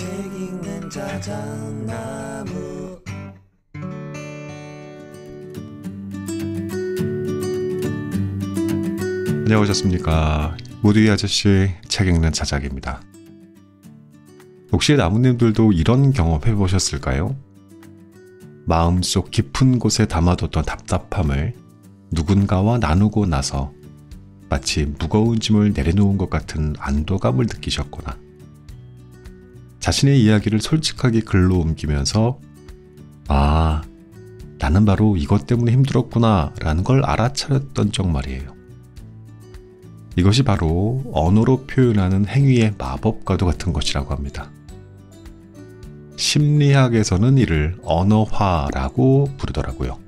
책 읽는 자작나무 안녕하셨습니까 무두이 아저씨 책 읽는 자작입니다 혹시 나뭇잎들도 이런 경험 해보셨을까요? 마음속 깊은 곳에 담아뒀던 답답함을 누군가와 나누고 나서 마치 무거운 짐을 내려놓은 것 같은 안도감을 느끼셨거나 자신의 이야기를 솔직하게 글로 옮기면서 아, 나는 바로 이것 때문에 힘들었구나 라는 걸 알아차렸던 적 말이에요. 이것이 바로 언어로 표현하는 행위의 마법과도 같은 것이라고 합니다. 심리학에서는 이를 언어화라고 부르더라고요.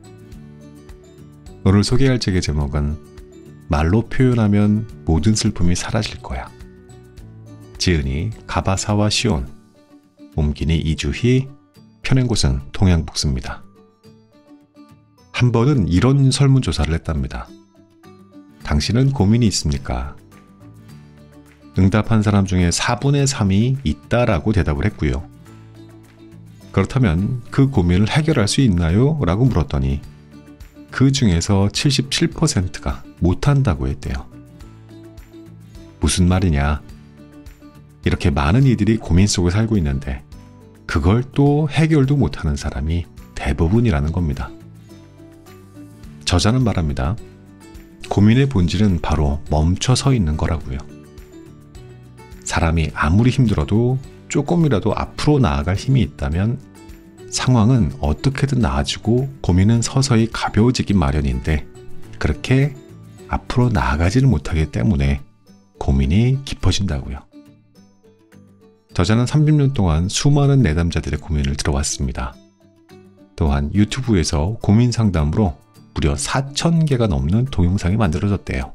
오늘 소개할 책의 제목은 말로 표현하면 모든 슬픔이 사라질 거야. 지은이 가바사와 시온 옮기니 이주희, 편행 곳은 동양북스입니다. 한 번은 이런 설문조사를 했답니다. 당신은 고민이 있습니까? 응답한 사람 중에 4분의 3이 있다라고 대답을 했고요. 그렇다면 그 고민을 해결할 수 있나요? 라고 물었더니 그 중에서 77%가 못한다고 했대요. 무슨 말이냐? 이렇게 많은 이들이 고민 속에 살고 있는데 그걸 또 해결도 못하는 사람이 대부분이라는 겁니다. 저자는 말합니다. 고민의 본질은 바로 멈춰 서 있는 거라고요. 사람이 아무리 힘들어도 조금이라도 앞으로 나아갈 힘이 있다면 상황은 어떻게든 나아지고 고민은 서서히 가벼워지기 마련인데 그렇게 앞으로 나아가지는 못하기 때문에 고민이 깊어진다고요. 저자는 30년 동안 수많은 내담자들의 고민을 들어왔습니다. 또한 유튜브에서 고민 상담으로 무려 4,000개가 넘는 동영상이 만들어졌대요.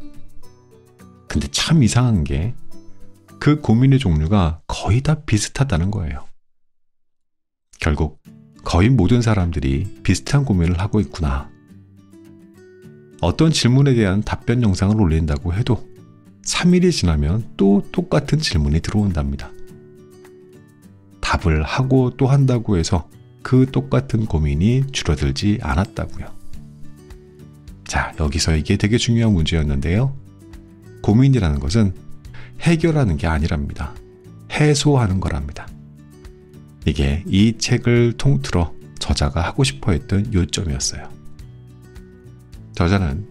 근데 참 이상한 게 그 고민의 종류가 거의 다 비슷하다는 거예요. 결국 거의 모든 사람들이 비슷한 고민을 하고 있구나. 어떤 질문에 대한 답변 영상을 올린다고 해도 3일이 지나면 또 똑같은 질문이 들어온답니다. 답을 하고 또 한다고 해서 그 똑같은 고민이 줄어들지 않았다고요. 자, 여기서 이게 되게 중요한 문제였는데요. 고민이라는 것은 해결하는 게 아니랍니다. 해소하는 거랍니다. 이게 이 책을 통틀어 저자가 하고 싶어 했던 요점이었어요. 저자는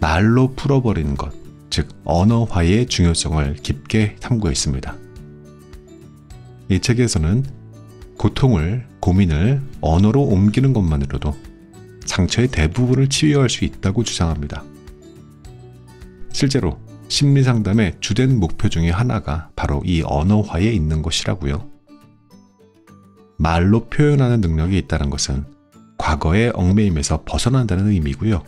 말로 풀어버리는 것, 즉, 언어화의 중요성을 깊게 탐구했습니다. 이 책에서는 고통을, 고민을 언어로 옮기는 것만으로도 상처의 대부분을 치유할 수 있다고 주장합니다. 실제로 심리상담의 주된 목표 중의 하나가 바로 이 언어화에 있는 것이라고요. 말로 표현하는 능력이 있다는 것은 과거의 얽매임에서 벗어난다는 의미고요.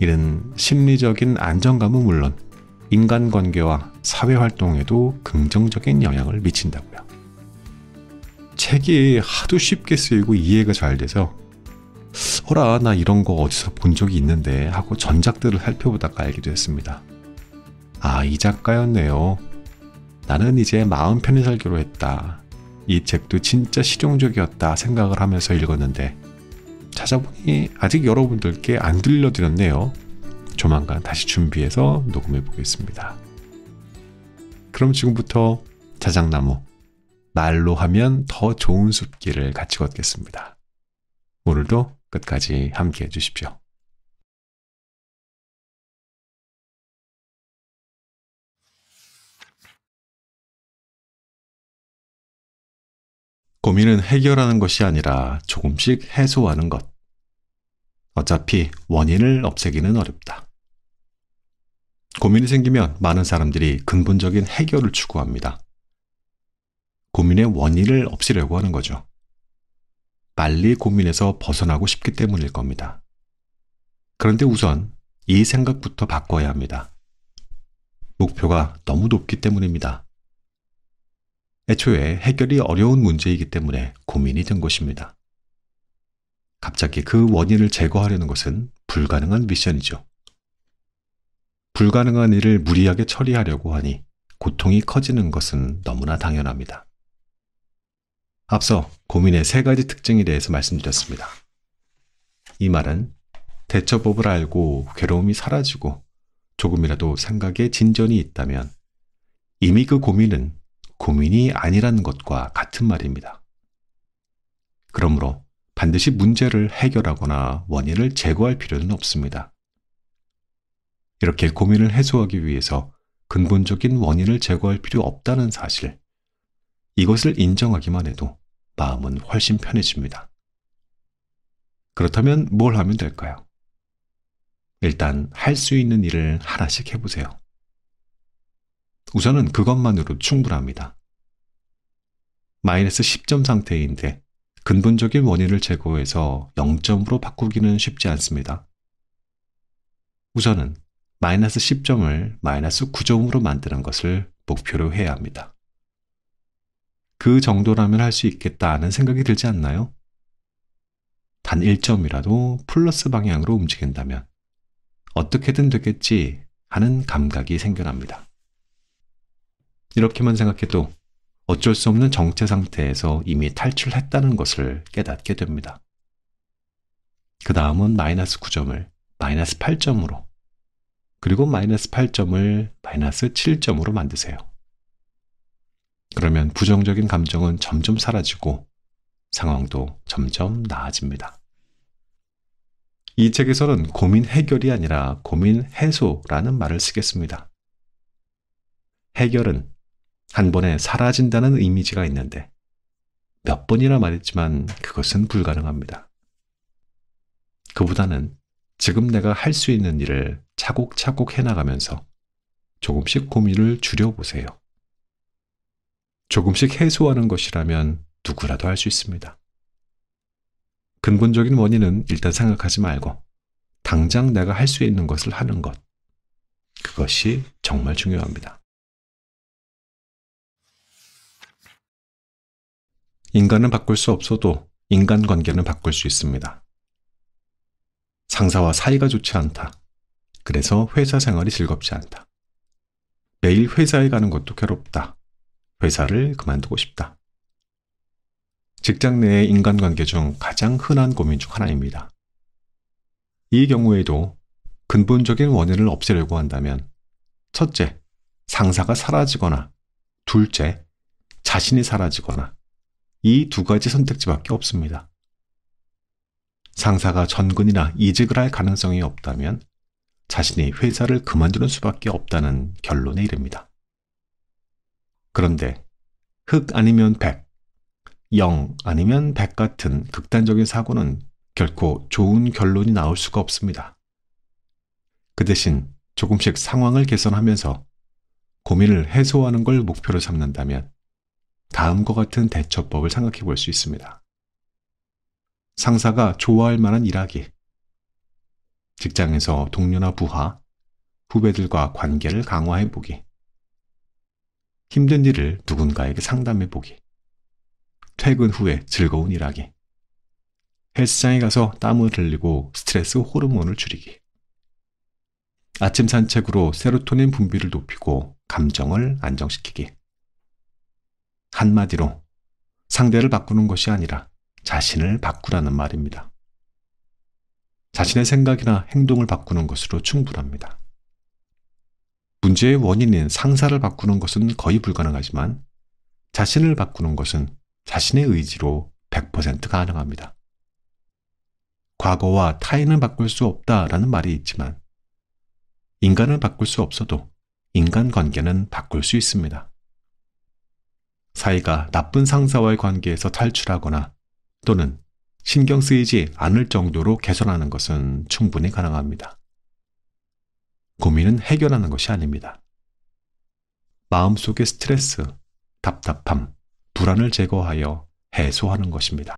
이는 심리적인 안정감은 물론 인간관계와 사회활동에도 긍정적인 영향을 미친다고요. 책이 하도 쉽게 쓰이고 이해가 잘 돼서 어라 나 이런 거 어디서 본 적이 있는데 하고 전작들을 살펴보다가 알기도 했습니다. 아 이 작가였네요. 나는 이제 마음 편히 살기로 했다. 이 책도 진짜 실용적이었다 생각을 하면서 읽었는데 찾아보니 아직 여러분들께 안 들려드렸네요. 조만간 다시 준비해서 녹음해 보겠습니다. 그럼 지금부터 자작나무 말로 하면 더 좋은 숲길을 같이 걷겠습니다. 오늘도 끝까지 함께 해주십시오. 고민은 해결하는 것이 아니라 조금씩 해소하는 것. 어차피 원인을 없애기는 어렵다. 고민이 생기면 많은 사람들이 근본적인 해결을 추구합니다. 고민의 원인을 없애려고 하는 거죠. 빨리 고민에서 벗어나고 싶기 때문일 겁니다. 그런데 우선 이 생각부터 바꿔야 합니다. 목표가 너무 높기 때문입니다. 애초에 해결이 어려운 문제이기 때문에 고민이 된 것입니다. 갑자기 그 원인을 제거하려는 것은 불가능한 미션이죠. 불가능한 일을 무리하게 처리하려고 하니 고통이 커지는 것은 너무나 당연합니다. 앞서 고민의 세 가지 특징에 대해서 말씀드렸습니다. 이 말은 대처법을 알고 괴로움이 사라지고 조금이라도 생각에 진전이 있다면 이미 그 고민은 고민이 아니라는 것과 같은 말입니다. 그러므로 반드시 문제를 해결하거나 원인을 제거할 필요는 없습니다. 이렇게 고민을 해소하기 위해서 근본적인 원인을 제거할 필요 없다는 사실, 이것을 인정하기만 해도 마음은 훨씬 편해집니다. 그렇다면 뭘 하면 될까요? 일단 할 수 있는 일을 하나씩 해보세요. 우선은 그것만으로 충분합니다. 마이너스 10점 상태인데 근본적인 원인을 제거해서 0점으로 바꾸기는 쉽지 않습니다. 우선은 마이너스 10점을 마이너스 9점으로 만드는 것을 목표로 해야 합니다. 그 정도라면 할 수 있겠다는 생각이 들지 않나요? 단 1점이라도 플러스 방향으로 움직인다면 어떻게든 되겠지 하는 감각이 생겨납니다. 이렇게만 생각해도 어쩔 수 없는 정체 상태에서 이미 탈출했다는 것을 깨닫게 됩니다. 그 다음은 마이너스 9점을 마이너스 8점으로, 그리고 마이너스 8점을 마이너스 7점으로 만드세요. 그러면 부정적인 감정은 점점 사라지고 상황도 점점 나아집니다. 이 책에서는 고민 해결이 아니라 고민 해소라는 말을 쓰겠습니다. 해결은 한 번에 사라진다는 이미지가 있는데 몇 번이나 말했지만 그것은 불가능합니다. 그보다는 지금 내가 할 수 있는 일을 차곡차곡 해나가면서 조금씩 고민을 줄여보세요. 조금씩 해소하는 것이라면 누구라도 할 수 있습니다. 근본적인 원인은 일단 생각하지 말고 당장 내가 할 수 있는 것을 하는 것. 그것이 정말 중요합니다. 인간은 바꿀 수 없어도 인간관계는 바꿀 수 있습니다. 상사와 사이가 좋지 않다. 그래서 회사 생활이 즐겁지 않다. 매일 회사에 가는 것도 괴롭다. 회사를 그만두고 싶다. 직장 내의 인간관계 중 가장 흔한 고민 중 하나입니다. 이 경우에도 근본적인 원인을 없애려고 한다면 첫째, 상사가 사라지거나 둘째, 자신이 사라지거나 이 두 가지 선택지밖에 없습니다. 상사가 전근이나 이직을 할 가능성이 없다면 자신이 회사를 그만두는 수밖에 없다는 결론에 이릅니다. 그런데 흑 아니면 백, 영 아니면 백 같은 극단적인 사고는 결코 좋은 결론이 나올 수가 없습니다. 그 대신 조금씩 상황을 개선하면서 고민을 해소하는 걸 목표로 삼는다면 다음과 같은 대처법을 생각해 볼 수 있습니다. 상사가 좋아할 만한 일하기. 직장에서 동료나 부하, 후배들과 관계를 강화해 보기. 힘든 일을 누군가에게 상담해 보기. 퇴근 후에 즐거운 일하기. 헬스장에 가서 땀을 흘리고 스트레스 호르몬을 줄이기. 아침 산책으로 세로토닌 분비를 높이고 감정을 안정시키기. 한마디로 상대를 바꾸는 것이 아니라 자신을 바꾸라는 말입니다. 자신의 생각이나 행동을 바꾸는 것으로 충분합니다. 문제의 원인인 상사를 바꾸는 것은 거의 불가능하지만 자신을 바꾸는 것은 자신의 의지로 100% 가능합니다. 과거와 타인을 바꿀 수 없다라는 말이 있지만 인간을 바꿀 수 없어도 인간 관계는 바꿀 수 있습니다. 사이가 나쁜 상사와의 관계에서 탈출하거나 또는 신경 쓰이지 않을 정도로 개선하는 것은 충분히 가능합니다. 고민은 해결하는 것이 아닙니다. 마음속의 스트레스, 답답함, 불안을 제거하여 해소하는 것입니다.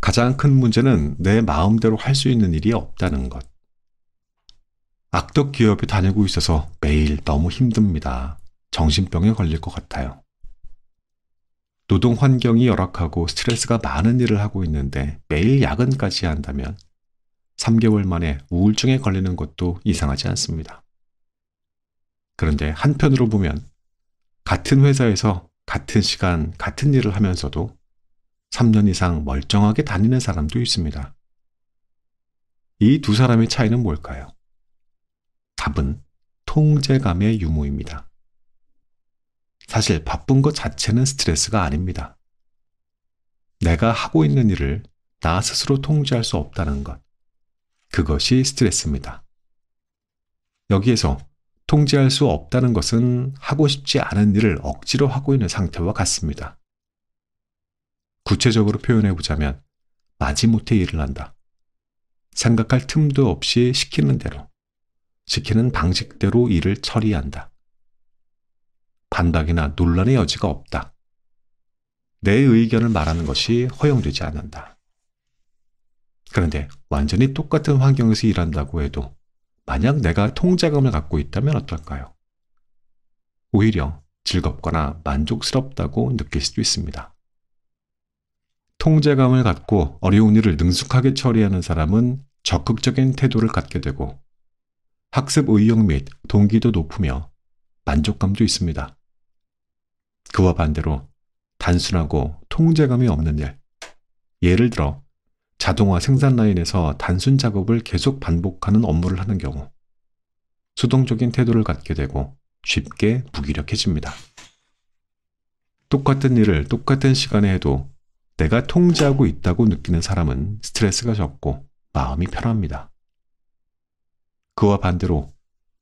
가장 큰 문제는 내 마음대로 할 수 있는 일이 없다는 것. 악덕 기업에 다니고 있어서 매일 너무 힘듭니다. 정신병에 걸릴 것 같아요. 노동 환경이 열악하고 스트레스가 많은 일을 하고 있는데 매일 야근까지 한다면 3개월 만에 우울증에 걸리는 것도 이상하지 않습니다. 그런데 한편으로 보면 같은 회사에서 같은 시간 같은 일을 하면서도 3년 이상 멀쩡하게 다니는 사람도 있습니다. 이 두 사람의 차이는 뭘까요? 답은 통제감의 유무입니다. 사실 바쁜 것 자체는 스트레스가 아닙니다. 내가 하고 있는 일을 나 스스로 통제할 수 없다는 것. 그것이 스트레스입니다. 여기에서 통제할 수 없다는 것은 하고 싶지 않은 일을 억지로 하고 있는 상태와 같습니다. 구체적으로 표현해 보자면 마지못해 일을 한다. 생각할 틈도 없이 시키는 대로, 시키는 방식대로 일을 처리한다. 반박이나 논란의 여지가 없다. 내 의견을 말하는 것이 허용되지 않는다. 그런데 완전히 똑같은 환경에서 일한다고 해도 만약 내가 통제감을 갖고 있다면 어떨까요? 오히려 즐겁거나 만족스럽다고 느낄 수도 있습니다. 통제감을 갖고 어려운 일을 능숙하게 처리하는 사람은 적극적인 태도를 갖게 되고 학습 의욕 및 동기도 높으며 만족감도 있습니다. 그와 반대로 단순하고 통제감이 없는 일. 예를 들어 자동화 생산 라인에서 단순 작업을 계속 반복하는 업무를 하는 경우 수동적인 태도를 갖게 되고 쉽게 무기력해집니다. 똑같은 일을 똑같은 시간에 해도 내가 통제하고 있다고 느끼는 사람은 스트레스가 적고 마음이 편합니다. 그와 반대로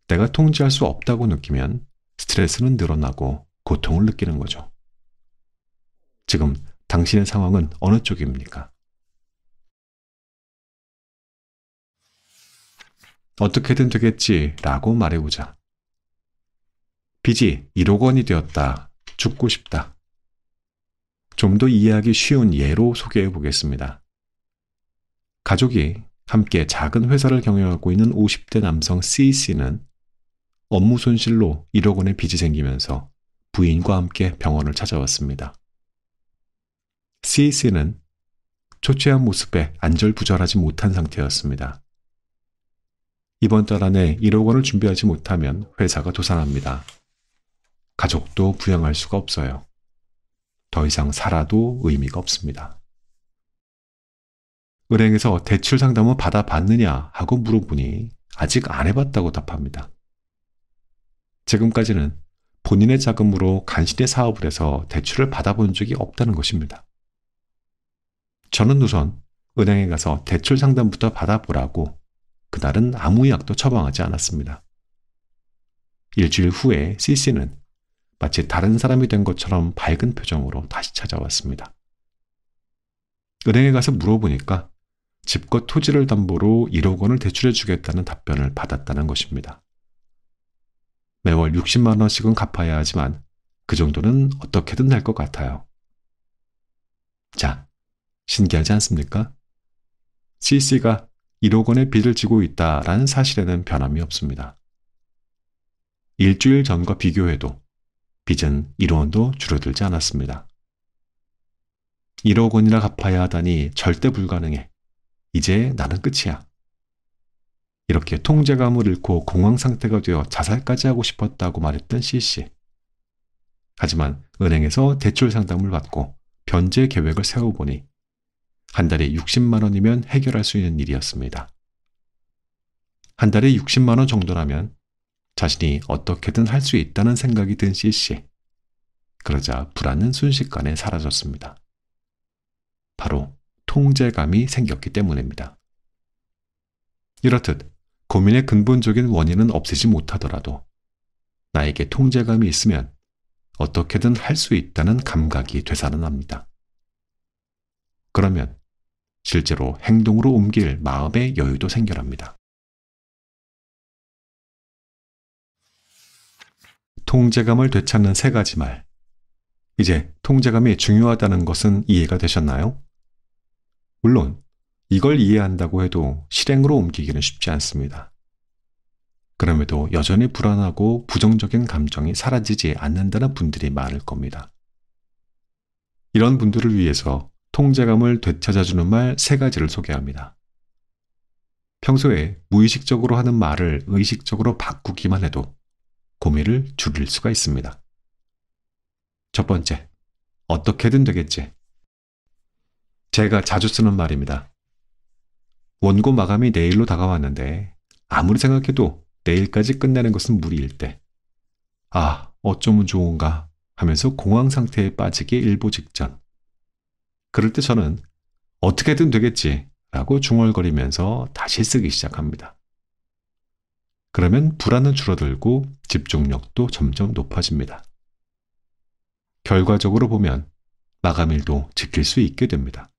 내가 통제할 수 없다고 느끼면 스트레스는 늘어나고 고통을 느끼는 거죠. 지금 당신의 상황은 어느 쪽입니까? 어떻게든 되겠지라고 말해보자. 빚이 1억 원이 되었다. 죽고 싶다. 좀 더 이해하기 쉬운 예로 소개해 보겠습니다. 가족이 함께 작은 회사를 경영하고 있는 50대 남성 C씨는 업무 손실로 1억 원의 빚이 생기면서 부인과 함께 병원을 찾아왔습니다. c c 는 초췌한 모습에 안절부절하지 못한 상태였습니다. 이번 달 안에 1억 원을 준비하지 못하면 회사가 도산합니다. 가족도 부양할 수가 없어요. 더 이상 살아도 의미가 없습니다. 은행에서 대출 상담은 받아봤느냐 하고 물어보니 아직 안 해봤다고 답합니다. 지금까지는 본인의 자금으로 간신히 사업을 해서 대출을 받아본 적이 없다는 것입니다. 저는 우선 은행에 가서 대출 상담부터 받아보라고 그날은 아무 약도 처방하지 않았습니다. 일주일 후에 CC는 마치 다른 사람이 된 것처럼 밝은 표정으로 다시 찾아왔습니다. 은행에 가서 물어보니까 집과 토지를 담보로 1억 원을 대출해 주겠다는 답변을 받았다는 것입니다. 매월 60만원씩은 갚아야 하지만 그 정도는 어떻게든 날 것 같아요. 자, 신기하지 않습니까? CC가 1억 원의 빚을 지고 있다라는 사실에는 변함이 없습니다. 일주일 전과 비교해도 빚은 1억 원도 줄어들지 않았습니다. 1억 원이나 갚아야 하다니 절대 불가능해. 이제 나는 끝이야. 이렇게 통제감을 잃고 공황 상태가 되어 자살까지 하고 싶었다고 말했던 C씨. 하지만 은행에서 대출 상담을 받고 변제 계획을 세워보니 한 달에 60만 원이면 해결할 수 있는 일이었습니다. 한 달에 60만 원 정도라면 자신이 어떻게든 할 수 있다는 생각이 든 C씨. 그러자 불안은 순식간에 사라졌습니다. 바로 통제감이 생겼기 때문입니다. 이렇듯 고민의 근본적인 원인은 없애지 못하더라도 나에게 통제감이 있으면 어떻게든 할 수 있다는 감각이 되살아납니다. 그러면 실제로 행동으로 옮길 마음의 여유도 생겨납니다. 통제감을 되찾는 세 가지 말. 이제 통제감이 중요하다는 것은 이해가 되셨나요? 물론 이걸 이해한다고 해도 실행으로 옮기기는 쉽지 않습니다. 그럼에도 여전히 불안하고 부정적인 감정이 사라지지 않는다는 분들이 많을 겁니다. 이런 분들을 위해서 통제감을 되찾아주는 말 세 가지를 소개합니다. 평소에 무의식적으로 하는 말을 의식적으로 바꾸기만 해도 고민을 줄일 수가 있습니다. 첫 번째, 어떻게든 되겠지. 제가 자주 쓰는 말입니다. 원고 마감이 내일로 다가왔는데 아무리 생각해도 내일까지 끝내는 것은 무리일 때. 아, 어쩌면 좋은가 하면서 공황 상태에 빠지기 일보 직전. 그럴 때 저는 어떻게든 되겠지 라고 중얼거리면서 다시 쓰기 시작합니다. 그러면 불안은 줄어들고 집중력도 점점 높아집니다. 결과적으로 보면 마감일도 지킬 수 있게 됩니다.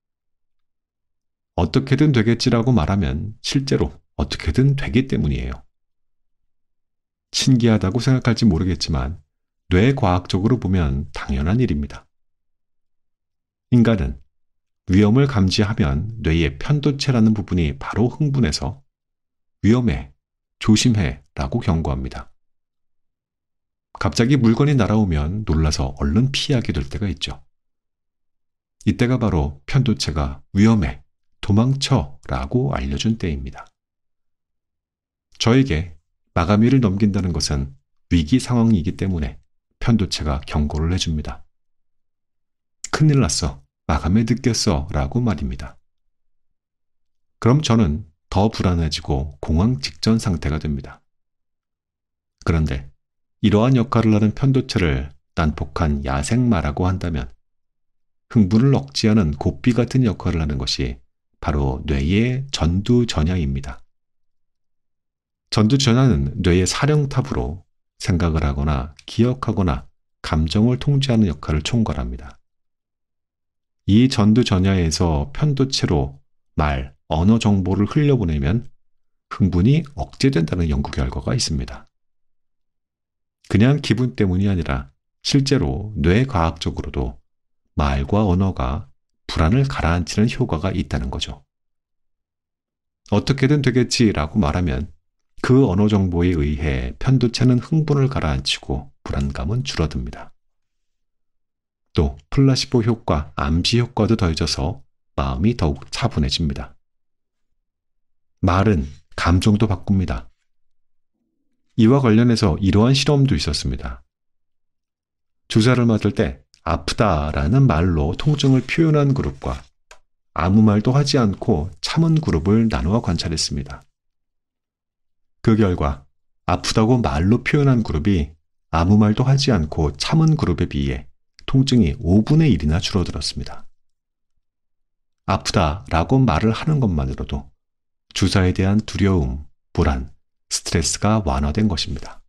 어떻게든 되겠지라고 말하면 실제로 어떻게든 되기 때문이에요. 신기하다고 생각할지 모르겠지만 뇌과학적으로 보면 당연한 일입니다. 인간은 위험을 감지하면 뇌의 편도체라는 부분이 바로 흥분해서 위험해, 조심해 라고 경고합니다. 갑자기 물건이 날아오면 놀라서 얼른 피하게 될 때가 있죠. 이때가 바로 편도체가 위험해 도망쳐 라고 알려준 때입니다. 저에게 마감일을 넘긴다는 것은 위기 상황이기 때문에 편도체가 경고를 해줍니다. 큰일 났어. 마감에 늦겠어. 라고 말입니다. 그럼 저는 더 불안해지고 공황 직전 상태가 됩니다. 그런데 이러한 역할을 하는 편도체를 난폭한 야생마라고 한다면 흥분을 억제하는 고삐 같은 역할을 하는 것이 바로 뇌의 전두전야입니다. 전두전야는 뇌의 사령탑으로 생각을 하거나 기억하거나 감정을 통제하는 역할을 총괄합니다. 이 전두전야에서 편도체로 말, 언어 정보를 흘려보내면 흥분이 억제된다는 연구 결과가 있습니다. 그냥 기분 때문이 아니라 실제로 뇌과학적으로도 말과 언어가 불안을 가라앉히는 효과가 있다는 거죠. 어떻게든 되겠지라고 말하면 그 언어 정보에 의해 편도체는 흥분을 가라앉히고 불안감은 줄어듭니다. 또 플라시보 효과, 암시 효과도 더해져서 마음이 더욱 차분해집니다. 말은 감정도 바꿉니다. 이와 관련해서 이러한 실험도 있었습니다. 주사를 맞을 때 아프다라는 말로 통증을 표현한 그룹과 아무 말도 하지 않고 참은 그룹을 나누어 관찰했습니다. 그 결과 아프다고 말로 표현한 그룹이 아무 말도 하지 않고 참은 그룹에 비해 통증이 5분의 1이나 줄어들었습니다. 아프다라고 말을 하는 것만으로도 주사에 대한 두려움, 불안, 스트레스가 완화된 것입니다.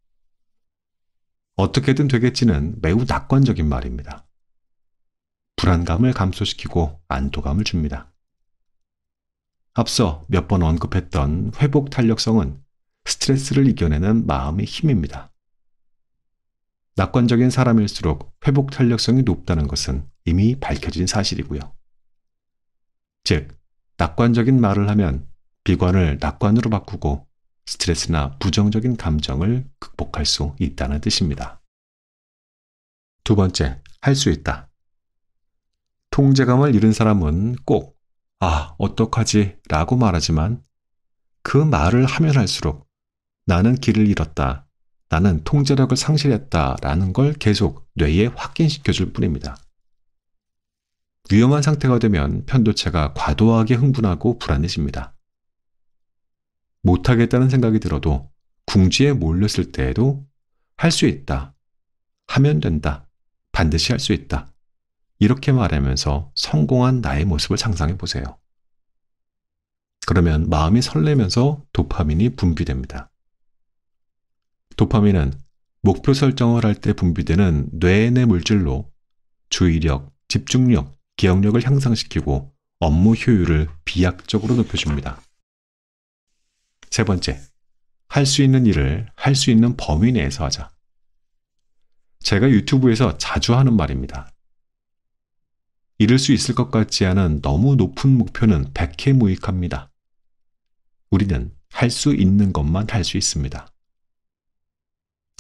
어떻게든 되겠지는 매우 낙관적인 말입니다. 불안감을 감소시키고 안도감을 줍니다. 앞서 몇 번 언급했던 회복 탄력성은 스트레스를 이겨내는 마음의 힘입니다. 낙관적인 사람일수록 회복 탄력성이 높다는 것은 이미 밝혀진 사실이고요. 즉, 낙관적인 말을 하면 비관을 낙관으로 바꾸고 스트레스나 부정적인 감정을 극복할 수 있다는 뜻입니다. 두 번째, 할 수 있다. 통제감을 잃은 사람은 꼭, 아, 어떡하지? 라고 말하지만 그 말을 하면 할수록 나는 길을 잃었다. 나는 통제력을 상실했다. 라는 걸 계속 뇌에 확인시켜 줄 뿐입니다. 위험한 상태가 되면 편도체가 과도하게 흥분하고 불안해집니다. 못하겠다는 생각이 들어도 궁지에 몰렸을 때에도 할 수 있다. 하면 된다. 반드시 할 수 있다. 이렇게 말하면서 성공한 나의 모습을 상상해 보세요. 그러면 마음이 설레면서 도파민이 분비됩니다. 도파민은 목표 설정을 할 때 분비되는 뇌 내 물질로 주의력, 집중력, 기억력을 향상시키고 업무 효율을 비약적으로 높여줍니다. 세 번째, 할 수 있는 일을 할 수 있는 범위 내에서 하자. 제가 유튜브에서 자주 하는 말입니다. 이룰 수 있을 것 같지 않은 너무 높은 목표는 백해무익합니다. 우리는 할 수 있는 것만 할 수 있습니다.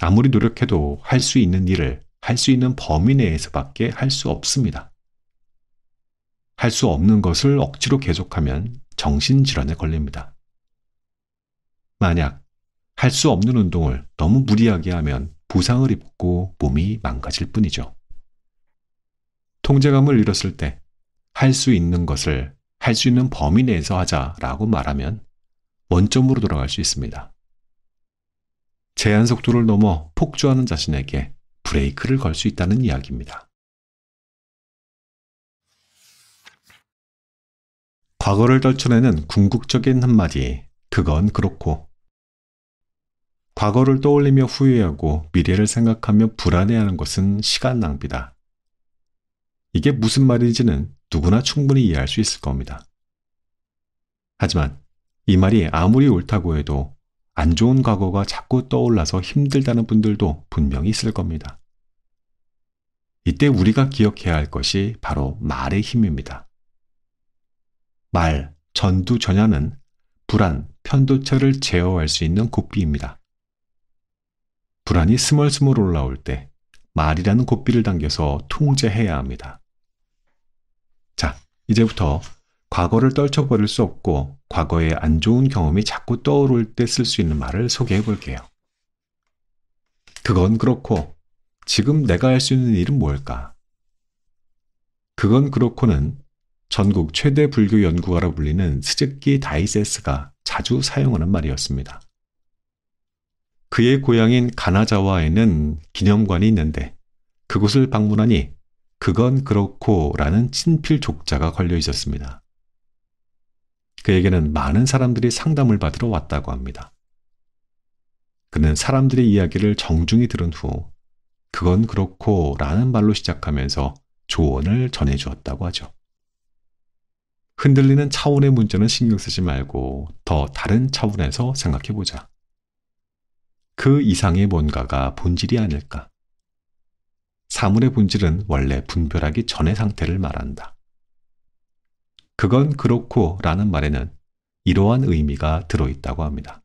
아무리 노력해도 할 수 있는 일을 할 수 있는 범위 내에서밖에 할 수 없습니다. 할 수 없는 것을 억지로 계속하면 정신질환에 걸립니다. 만약 할 수 없는 운동을 너무 무리하게 하면 부상을 입고 몸이 망가질 뿐이죠. 통제감을 잃었을 때 할 수 있는 것을 할 수 있는 범위 내에서 하자라고 말하면 원점으로 돌아갈 수 있습니다. 제한 속도를 넘어 폭주하는 자신에게 브레이크를 걸 수 있다는 이야기입니다. 과거를 떨쳐내는 궁극적인 한마디, 그건 그렇고. 과거를 떠올리며 후회하고 미래를 생각하며 불안해하는 것은 시간 낭비다. 이게 무슨 말인지는 누구나 충분히 이해할 수 있을 겁니다. 하지만 이 말이 아무리 옳다고 해도 안 좋은 과거가 자꾸 떠올라서 힘들다는 분들도 분명히 있을 겁니다. 이때 우리가 기억해야 할 것이 바로 말의 힘입니다. 말, 전두전야는 불안, 편도체를 제어할 수 있는 고삐입니다. 불안이 스멀스멀 올라올 때 말이라는 고삐를 당겨서 통제해야 합니다. 자, 이제부터 과거를 떨쳐버릴 수 없고 과거의 안 좋은 경험이 자꾸 떠오를 때 쓸 수 있는 말을 소개해 볼게요. 그건 그렇고 지금 내가 할 수 있는 일은 뭘까? 그건 그렇고는 전국 최대 불교 연구가라 불리는 스즈키 다이세스가 자주 사용하는 말이었습니다. 그의 고향인 가나자와에는 기념관이 있는데 그곳을 방문하니 그건 그렇고 라는 친필 족자가 걸려 있었습니다. 그에게는 많은 사람들이 상담을 받으러 왔다고 합니다. 그는 사람들의 이야기를 정중히 들은 후 그건 그렇고 라는 말로 시작하면서 조언을 전해주었다고 하죠. 흔들리는 차원의 문제는 신경 쓰지 말고 더 다른 차원에서 생각해보자. 그 이상의 뭔가가 본질이 아닐까. 사물의 본질은 원래 분별하기 전의 상태를 말한다. 그건 그렇고 라는 말에는 이러한 의미가 들어있다고 합니다.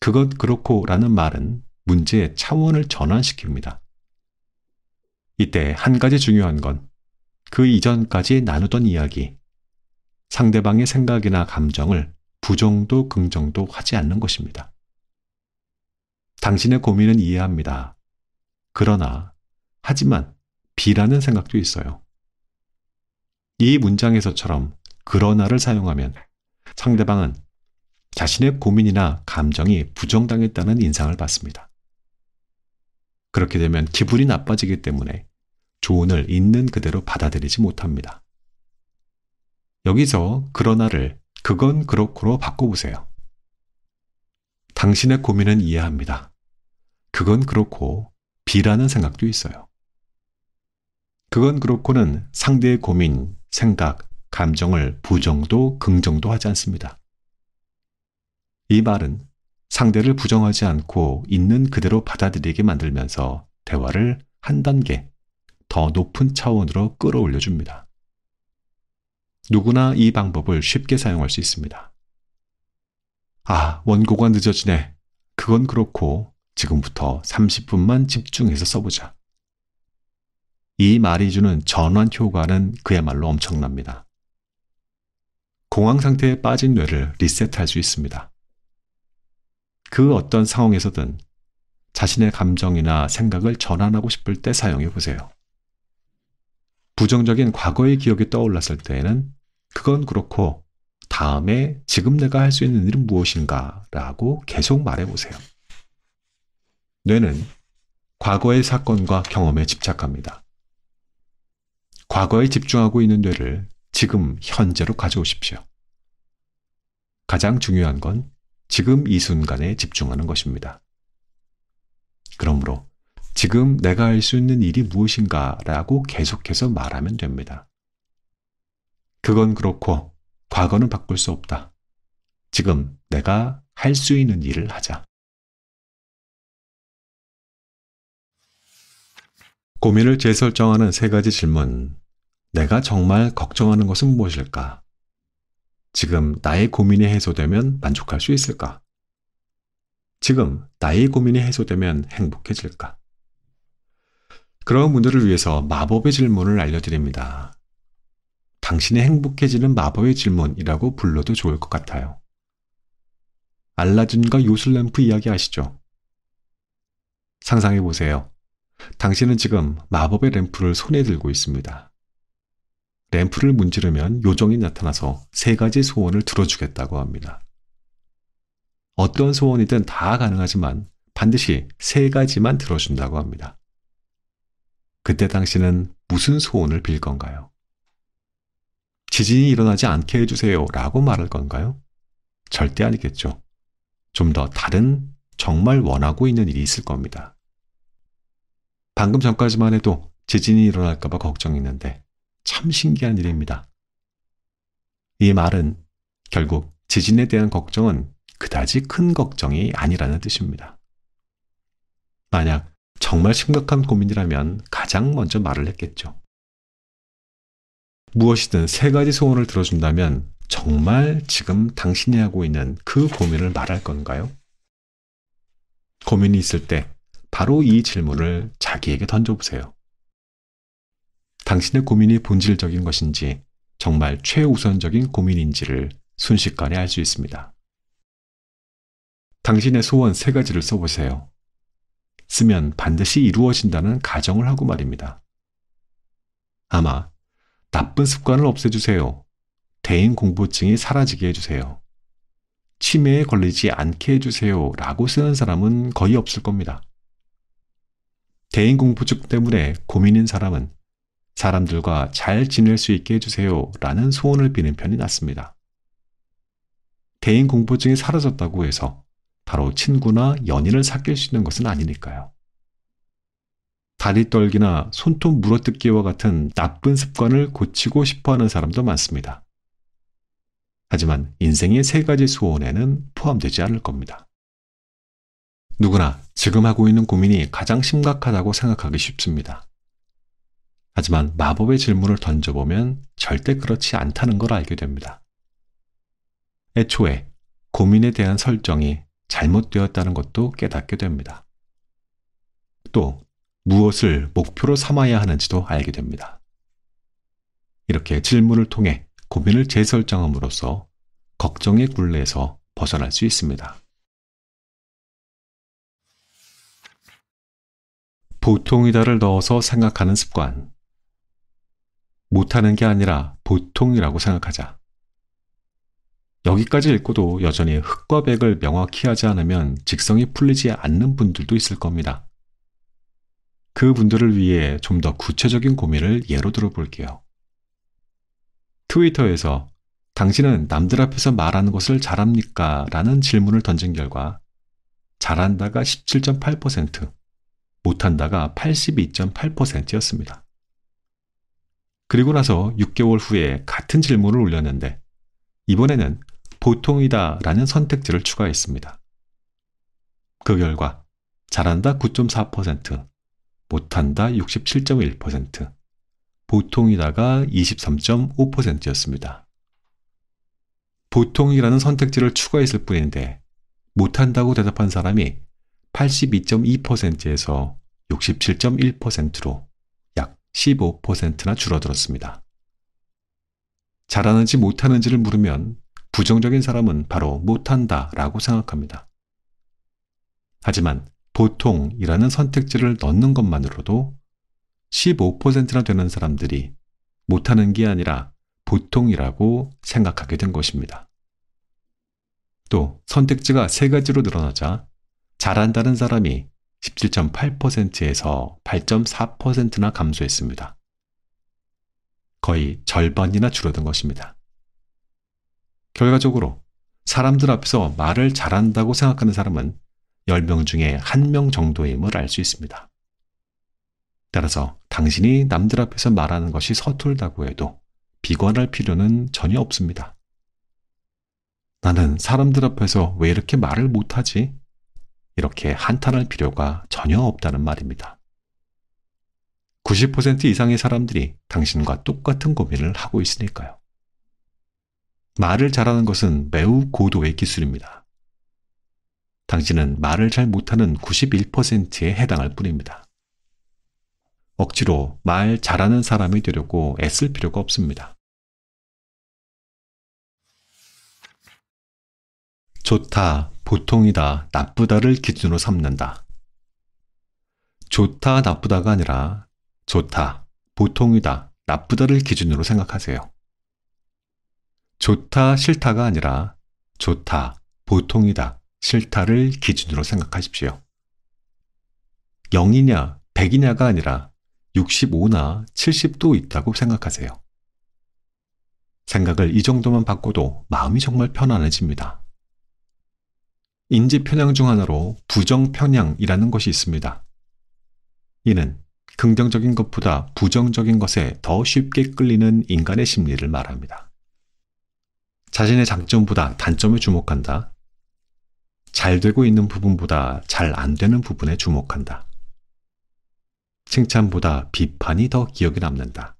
그건 그렇고 라는 말은 문제의 차원을 전환시킵니다. 이때 한 가지 중요한 건 그 이전까지 나누던 이야기, 상대방의 생각이나 감정을 부정도 긍정도 하지 않는 것입니다. 당신의 고민은 이해합니다. 그러나, 하지만, 비라는 생각도 있어요. 이 문장에서처럼 그러나를 사용하면 상대방은 자신의 고민이나 감정이 부정당했다는 인상을 받습니다. 그렇게 되면 기분이 나빠지기 때문에 조언을 있는 그대로 받아들이지 못합니다. 여기서 그러나를 그건 그렇고로 바꿔보세요. 당신의 고민은 이해합니다. 그건 그렇고 B라는 생각도 있어요. 그건 그렇고는 상대의 고민, 생각, 감정을 부정도 긍정도 하지 않습니다. 이 말은 상대를 부정하지 않고 있는 그대로 받아들이게 만들면서 대화를 한 단계 더 높은 차원으로 끌어올려 줍니다. 누구나 이 방법을 쉽게 사용할 수 있습니다. 아, 원고가 늦어지네. 그건 그렇고 지금부터 30분만 집중해서 써보자. 이 말이 주는 전환 효과는 그야말로 엄청납니다. 공황 상태에 빠진 뇌를 리셋할 수 있습니다. 그 어떤 상황에서든 자신의 감정이나 생각을 전환하고 싶을 때 사용해 보세요. 부정적인 과거의 기억이 떠올랐을 때에는 그건 그렇고 다음에 지금 내가 할 수 있는 일은 무엇인가 라고 계속 말해 보세요. 뇌는 과거의 사건과 경험에 집착합니다. 과거에 집중하고 있는 뇌를 지금 현재로 가져오십시오. 가장 중요한 건 지금 이 순간에 집중하는 것입니다. 그러므로 지금 내가 할 수 있는 일이 무엇인가 라고 계속해서 말하면 됩니다. 그건 그렇고 과거는 바꿀 수 없다. 지금 내가 할 수 있는 일을 하자. 고민을 재설정하는 세 가지 질문. 내가 정말 걱정하는 것은 무엇일까? 지금 나의 고민이 해소되면 만족할 수 있을까? 지금 나의 고민이 해소되면 행복해질까? 그런 분들을 위해서 마법의 질문을 알려드립니다. 당신이 행복해지는 마법의 질문이라고 불러도 좋을 것 같아요. 알라딘과 요술램프 이야기 아시죠? 상상해 보세요. 당신은 지금 마법의 램프를 손에 들고 있습니다. 램프를 문지르면 요정이 나타나서 세 가지 소원을 들어주겠다고 합니다. 어떤 소원이든 다 가능하지만 반드시 세 가지만 들어준다고 합니다. 그때 당신은 무슨 소원을 빌 건가요? 지진이 일어나지 않게 해주세요 라고 말할 건가요? 절대 아니겠죠. 좀 더 다른 정말 원하고 있는 일이 있을 겁니다. 방금 전까지만 해도 지진이 일어날까봐 걱정했는데 참 신기한 일입니다. 이 말은 결국 지진에 대한 걱정은 그다지 큰 걱정이 아니라는 뜻입니다. 만약 정말 심각한 고민이라면 가장 먼저 말을 했겠죠. 무엇이든 세 가지 소원을 들어준다면 정말 지금 당신이 하고 있는 그 고민을 말할 건가요? 고민이 있을 때 바로 이 질문을 자기에게 던져보세요. 당신의 고민이 본질적인 것인지 정말 최우선적인 고민인지를 순식간에 알 수 있습니다. 당신의 소원 세 가지를 써보세요. 쓰면 반드시 이루어진다는 가정을 하고 말입니다. 아마 나쁜 습관을 없애주세요. 대인 공포증이 사라지게 해주세요. 치매에 걸리지 않게 해주세요. 라고 쓰는 사람은 거의 없을 겁니다. 대인 공포증 때문에 고민인 사람은 사람들과 잘 지낼 수 있게 해주세요 라는 소원을 비는 편이 낫습니다. 대인 공포증이 사라졌다고 해서 바로 친구나 연인을 사귈 수 있는 것은 아니니까요. 다리 떨기나 손톱 물어뜯기와 같은 나쁜 습관을 고치고 싶어 하는 사람도 많습니다. 하지만 인생의 세 가지 소원에는 포함되지 않을 겁니다. 누구나 지금 하고 있는 고민이 가장 심각하다고 생각하기 쉽습니다. 하지만 마법의 질문을 던져보면 절대 그렇지 않다는 걸 알게 됩니다. 애초에 고민에 대한 설정이 잘못되었다는 것도 깨닫게 됩니다. 또 무엇을 목표로 삼아야 하는지도 알게 됩니다. 이렇게 질문을 통해 고민을 재설정함으로써 걱정의 굴레에서 벗어날 수 있습니다. 보통이다를 넣어서 생각하는 습관. 못하는 게 아니라 보통이라고 생각하자. 여기까지 읽고도 여전히 흑과 백을 명확히 하지 않으면 직성이 풀리지 않는 분들도 있을 겁니다. 그 분들을 위해 좀 더 구체적인 고민을 예로 들어볼게요. 트위터에서 당신은 남들 앞에서 말하는 것을 잘합니까? 라는 질문을 던진 결과 잘한다가 17.8%, 못한다가 82.8%였습니다. 그리고 나서 6개월 후에 같은 질문을 올렸는데 이번에는 보통이다 라는 선택지를 추가했습니다. 그 결과 잘한다 9.4%, 못한다 67.1%, 보통이다가 23.5%였습니다. 보통이라는 선택지를 추가했을 뿐인데 못한다고 대답한 사람이 82.2%에서 67.1%로 약 15%나 줄어들었습니다. 잘하는지 못하는지를 물으면 부정적인 사람은 바로 못한다 라고 생각합니다. 하지만 보통이라는 선택지를 넣는 것만으로도 15%나 되는 사람들이 못하는 게 아니라 보통이라고 생각하게 된 것입니다. 또 선택지가 세 가지로 늘어나자 잘한다는 사람이 17.8%에서 8.4%나 감소했습니다. 거의 절반이나 줄어든 것입니다. 결과적으로 사람들 앞에서 말을 잘한다고 생각하는 사람은 10명 중에 1명 정도임을 알 수 있습니다. 따라서 당신이 남들 앞에서 말하는 것이 서툴다고 해도 비관할 필요는 전혀 없습니다. 나는 사람들 앞에서 왜 이렇게 말을 못하지? 이렇게 한탄할 필요가 전혀 없다는 말입니다. 90% 이상의 사람들이 당신과 똑같은 고민을 하고 있으니까요. 말을 잘하는 것은 매우 고도의 기술입니다. 당신은 말을 잘 못하는 91%에 해당할 뿐입니다. 억지로 말 잘하는 사람이 되려고 애쓸 필요가 없습니다. 좋다, 보통이다, 나쁘다를 기준으로 삼는다. 좋다, 나쁘다가 아니라 좋다, 보통이다, 나쁘다를 기준으로 생각하세요. 좋다, 싫다가 아니라 좋다, 보통이다, 싫다를 기준으로 생각하십시오. 0이냐, 100이냐가 아니라 65나 70도 있다고 생각하세요. 생각을 이 정도만 바꿔도 마음이 정말 편안해집니다. 인지 편향 중 하나로 부정 편향이라는 것이 있습니다. 이는 긍정적인 것보다 부정적인 것에 더 쉽게 끌리는 인간의 심리를 말합니다. 자신의 장점보다 단점에 주목한다. 잘 되고 있는 부분보다 잘 안 되는 부분에 주목한다. 칭찬보다 비판이 더 기억에 남는다.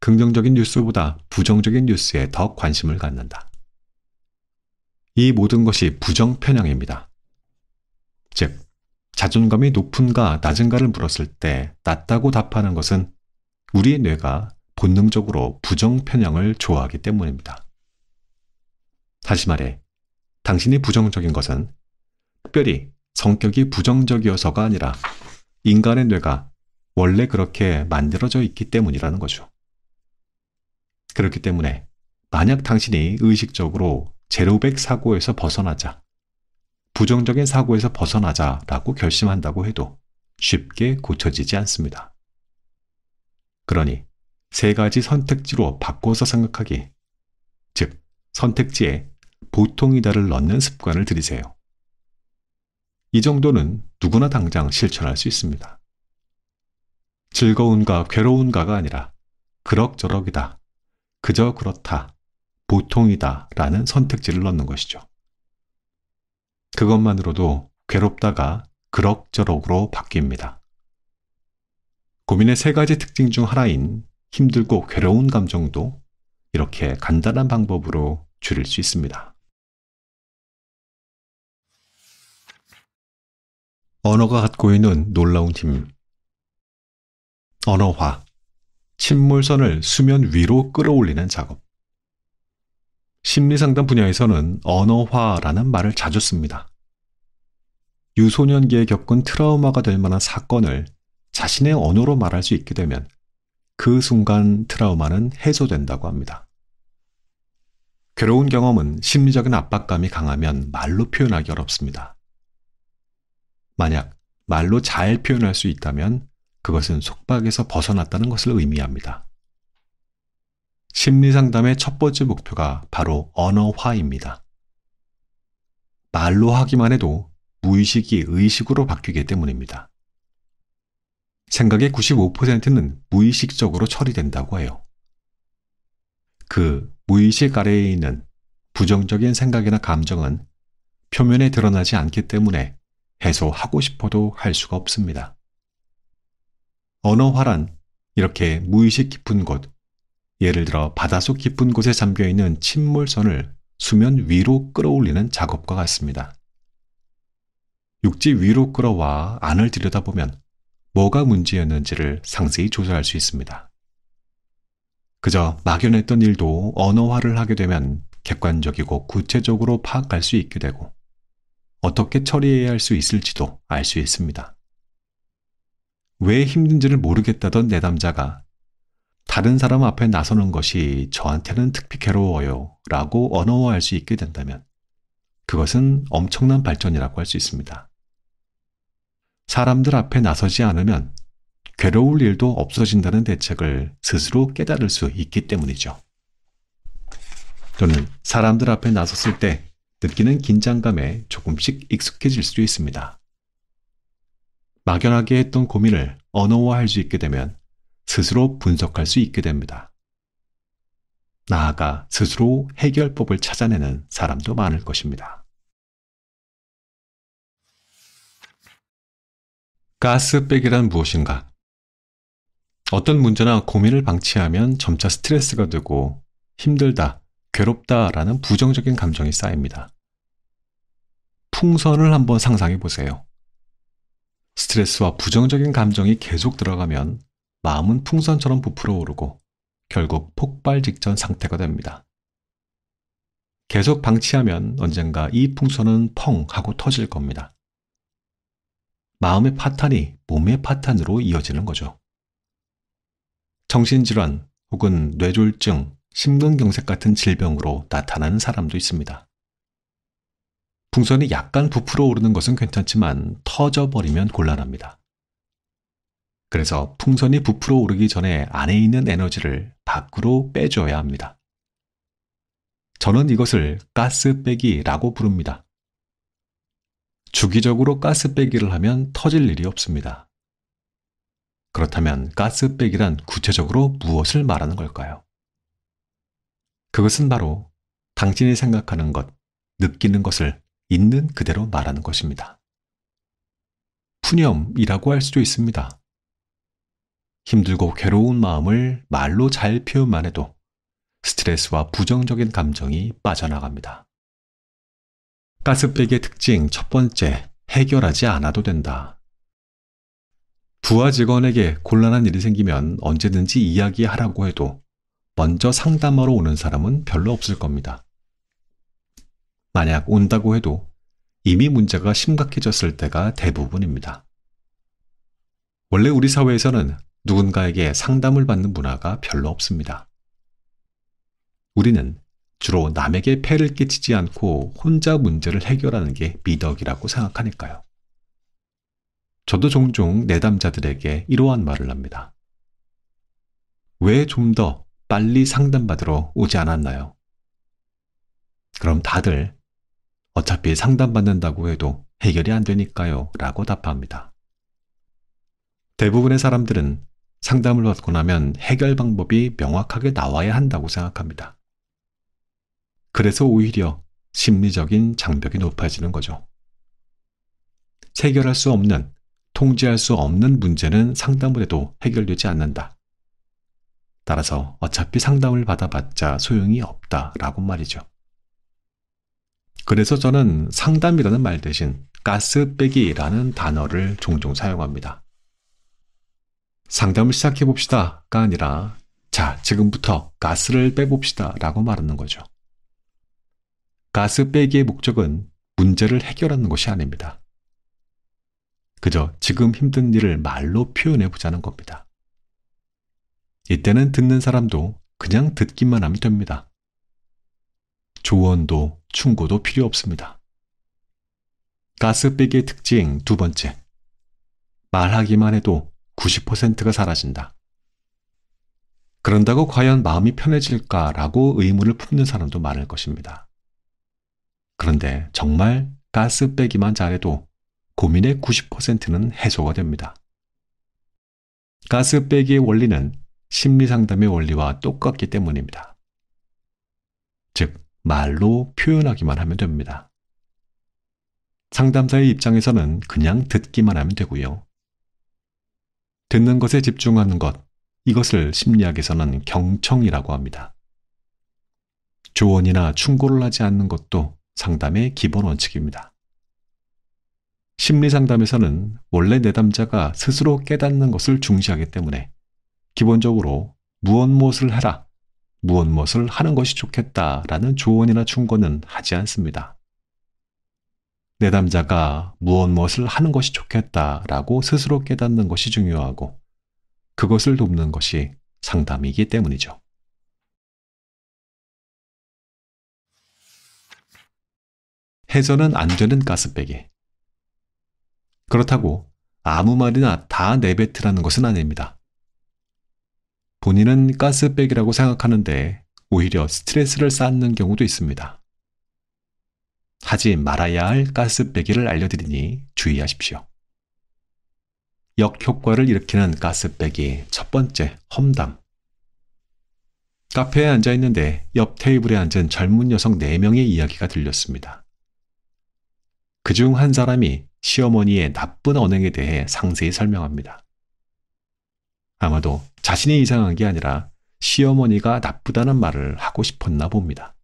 긍정적인 뉴스보다 부정적인 뉴스에 더 관심을 갖는다. 이 모든 것이 부정 편향입니다. 즉, 자존감이 높은가 낮은가를 물었을 때 낮다고 답하는 것은 우리의 뇌가 본능적으로 부정 편향을 좋아하기 때문입니다. 다시 말해, 당신이 부정적인 것은 특별히 성격이 부정적이어서가 아니라 인간의 뇌가 원래 그렇게 만들어져 있기 때문이라는 거죠. 그렇기 때문에 만약 당신이 의식적으로 제로백 사고에서 벗어나자, 부정적인 사고에서 벗어나자라고 결심한다고 해도 쉽게 고쳐지지 않습니다. 그러니 세 가지 선택지로 바꿔서 생각하기, 즉 선택지에 보통이다를 넣는 습관을 들이세요. 이 정도는 누구나 당장 실천할 수 있습니다. 즐거운가 괴로운가가 아니라 그럭저럭이다, 그저 그렇다 보통이다 라는 선택지를 넣는 것이죠. 그것만으로도 괴롭다가 그럭저럭으로 바뀝니다. 고민의 세 가지 특징 중 하나인 힘들고 괴로운 감정도 이렇게 간단한 방법으로 줄일 수 있습니다. 언어가 갖고 있는 놀라운 힘. 언어화. 침몰선을 수면 위로 끌어올리는 작업. 심리상담 분야에서는 언어화라는 말을 자주 씁니다. 유소년기에 겪은 트라우마가 될 만한 사건을 자신의 언어로 말할 수 있게 되면 그 순간 트라우마는 해소된다고 합니다. 괴로운 경험은 심리적인 압박감이 강하면 말로 표현하기 어렵습니다. 만약 말로 잘 표현할 수 있다면 그것은 속박에서 벗어났다는 것을 의미합니다. 심리상담의 첫 번째 목표가 바로 언어화입니다. 말로 하기만 해도 무의식이 의식으로 바뀌기 때문입니다. 생각의 95%는 무의식적으로 처리된다고 해요. 그 무의식 아래에 있는 부정적인 생각이나 감정은 표면에 드러나지 않기 때문에 해소하고 싶어도 할 수가 없습니다. 언어화란 이렇게 무의식 깊은 곳, 예를 들어 바다속 깊은 곳에 잠겨있는 침몰선을 수면 위로 끌어올리는 작업과 같습니다. 육지 위로 끌어와 안을 들여다보면 뭐가 문제였는지를 상세히 조사할 수 있습니다. 그저 막연했던 일도 언어화를 하게 되면 객관적이고 구체적으로 파악할 수 있게 되고 어떻게 처리해야 할 수 있을지도 알 수 있습니다. 왜 힘든지를 모르겠다던 내담자가 다른 사람 앞에 나서는 것이 저한테는 특히 괴로워요 라고 언어화할 수 있게 된다면 그것은 엄청난 발전이라고 할 수 있습니다. 사람들 앞에 나서지 않으면 괴로울 일도 없어진다는 대책을 스스로 깨달을 수 있기 때문이죠. 또는 사람들 앞에 나섰을 때 느끼는 긴장감에 조금씩 익숙해질 수도 있습니다. 막연하게 했던 고민을 언어화할 수 있게 되면 스스로 분석할 수 있게 됩니다. 나아가 스스로 해결법을 찾아내는 사람도 많을 것입니다. 가스백이란 무엇인가? 어떤 문제나 고민을 방치하면 점차 스트레스가 되고 힘들다, 괴롭다 라는 부정적인 감정이 쌓입니다. 풍선을 한번 상상해 보세요. 스트레스와 부정적인 감정이 계속 들어가면 마음은 풍선처럼 부풀어 오르고 결국 폭발 직전 상태가 됩니다. 계속 방치하면 언젠가 이 풍선은 펑 하고 터질 겁니다. 마음의 파탄이 몸의 파탄으로 이어지는 거죠. 정신질환 혹은 뇌졸중, 심근경색 같은 질병으로 나타나는 사람도 있습니다. 풍선이 약간 부풀어 오르는 것은 괜찮지만 터져버리면 곤란합니다. 그래서 풍선이 부풀어 오르기 전에 안에 있는 에너지를 밖으로 빼줘야 합니다. 저는 이것을 가스 빼기라고 부릅니다. 주기적으로 가스 빼기를 하면 터질 일이 없습니다. 그렇다면 가스 빼기란 구체적으로 무엇을 말하는 걸까요? 그것은 바로 당신이 생각하는 것, 느끼는 것을 있는 그대로 말하는 것입니다. 푸념이라고 할 수도 있습니다. 힘들고 괴로운 마음을 말로 잘 표현만 해도 스트레스와 부정적인 감정이 빠져나갑니다. 가스백의 특징 첫 번째, 해결하지 않아도 된다. 부하 직원에게 곤란한 일이 생기면 언제든지 이야기하라고 해도 먼저 상담하러 오는 사람은 별로 없을 겁니다. 만약 온다고 해도 이미 문제가 심각해졌을 때가 대부분입니다. 원래 우리 사회에서는 누군가에게 상담을 받는 문화가 별로 없습니다. 우리는 주로 남에게 폐를 끼치지 않고 혼자 문제를 해결하는 게 미덕이라고 생각하니까요. 저도 종종 내담자들에게 이러한 말을 합니다. 왜 좀 더 빨리 상담받으러 오지 않았나요? 그럼 다들 어차피 상담받는다고 해도 해결이 안 되니까요 라고 답합니다. 대부분의 사람들은 상담을 받고 나면 해결 방법이 명확하게 나와야 한다고 생각합니다. 그래서 오히려 심리적인 장벽이 높아지는 거죠. 해결할 수 없는, 통제할 수 없는 문제는 상담을 해도 해결되지 않는다. 따라서 어차피 상담을 받아봤자 소용이 없다라고 말이죠. 그래서 저는 상담이라는 말 대신 가스빼기라는 단어를 종종 사용합니다. 상담을 시작해 봅시다가 아니라 자, 지금부터 가스를 빼봅시다 라고 말하는 거죠. 가스 빼기의 목적은 문제를 해결하는 것이 아닙니다. 그저 지금 힘든 일을 말로 표현해 보자는 겁니다. 이때는 듣는 사람도 그냥 듣기만 하면 됩니다. 조언도 충고도 필요 없습니다. 가스 빼기의 특징 두 번째. 말하기만 해도 90%가 사라진다. 그런다고 과연 마음이 편해질까라고 의문을 품는 사람도 많을 것입니다. 그런데 정말 가스 빼기만 잘해도 고민의 90%는 해소가 됩니다. 가스 빼기의 원리는 심리상담의 원리와 똑같기 때문입니다. 즉, 말로 표현하기만 하면 됩니다. 상담사의 입장에서는 그냥 듣기만 하면 되고요. 듣는 것에 집중하는 것, 이것을 심리학에서는 경청이라고 합니다. 조언이나 충고를 하지 않는 것도 상담의 기본 원칙입니다. 심리 상담에서는 원래 내담자가 스스로 깨닫는 것을 중시하기 때문에 기본적으로 무언 무엇을 해라, 무언 무엇을 하는 것이 좋겠다라는 조언이나 충고는 하지 않습니다. 내담자가 무엇 무엇을 하는 것이 좋겠다라고 스스로 깨닫는 것이 중요하고 그것을 돕는 것이 상담이기 때문이죠. 해저는 안 되는 가스백에 그렇다고 아무 말이나 다 내뱉으라는 것은 아닙니다. 본인은 가스백이라고 생각하는데 오히려 스트레스를 쌓는 경우도 있습니다. 사지 말아야 할 가스배기를 알려드리니 주의하십시오. 역효과를 일으키는 가스배기 첫 번째, 험담. 카페에 앉아 있는데 옆 테이블에 앉은 젊은 여성 4명의 이야기가 들렸습니다. 그 중 한 사람이 시어머니의 나쁜 언행에 대해 상세히 설명합니다. 아마도 자신이 이상한 게 아니라 시어머니가 나쁘다는 말을 하고 싶었나 봅니다.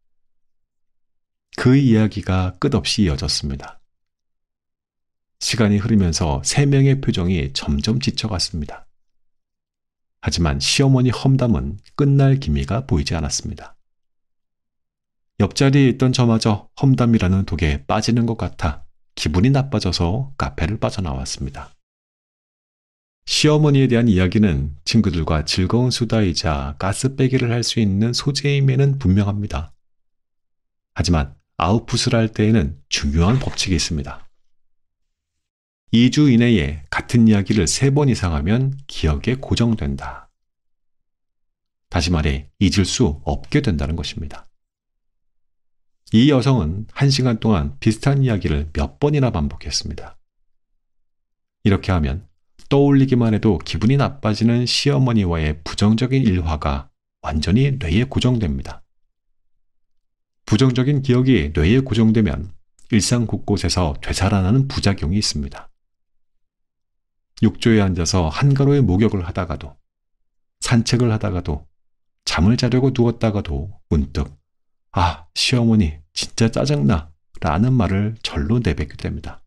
그 이야기가 끝없이 이어졌습니다. 시간이 흐르면서 세 명의 표정이 점점 지쳐갔습니다. 하지만 시어머니 험담은 끝날 기미가 보이지 않았습니다. 옆자리에 있던 저마저 험담이라는 독에 빠지는 것 같아 기분이 나빠져서 카페를 빠져나왔습니다. 시어머니에 대한 이야기는 친구들과 즐거운 수다이자 가스빼기를 할 수 있는 소재임에는 분명합니다. 하지만 아웃풋을 할 때에는 중요한 법칙이 있습니다. 2주 이내에 같은 이야기를 3번 이상 하면 기억에 고정된다. 다시 말해 잊을 수 없게 된다는 것입니다. 이 여성은 1시간 동안 비슷한 이야기를 몇 번이나 반복했습니다. 이렇게 하면 떠올리기만 해도 기분이 나빠지는 시어머니와의 부정적인 일화가 완전히 뇌에 고정됩니다. 부정적인 기억이 뇌에 고정되면 일상 곳곳에서 되살아나는 부작용이 있습니다. 욕조에 앉아서 한가로이 목욕을 하다가도 산책을 하다가도 잠을 자려고 누웠다가도 문득 아 시어머니 진짜 짜증나 라는 말을 절로 내뱉게 됩니다.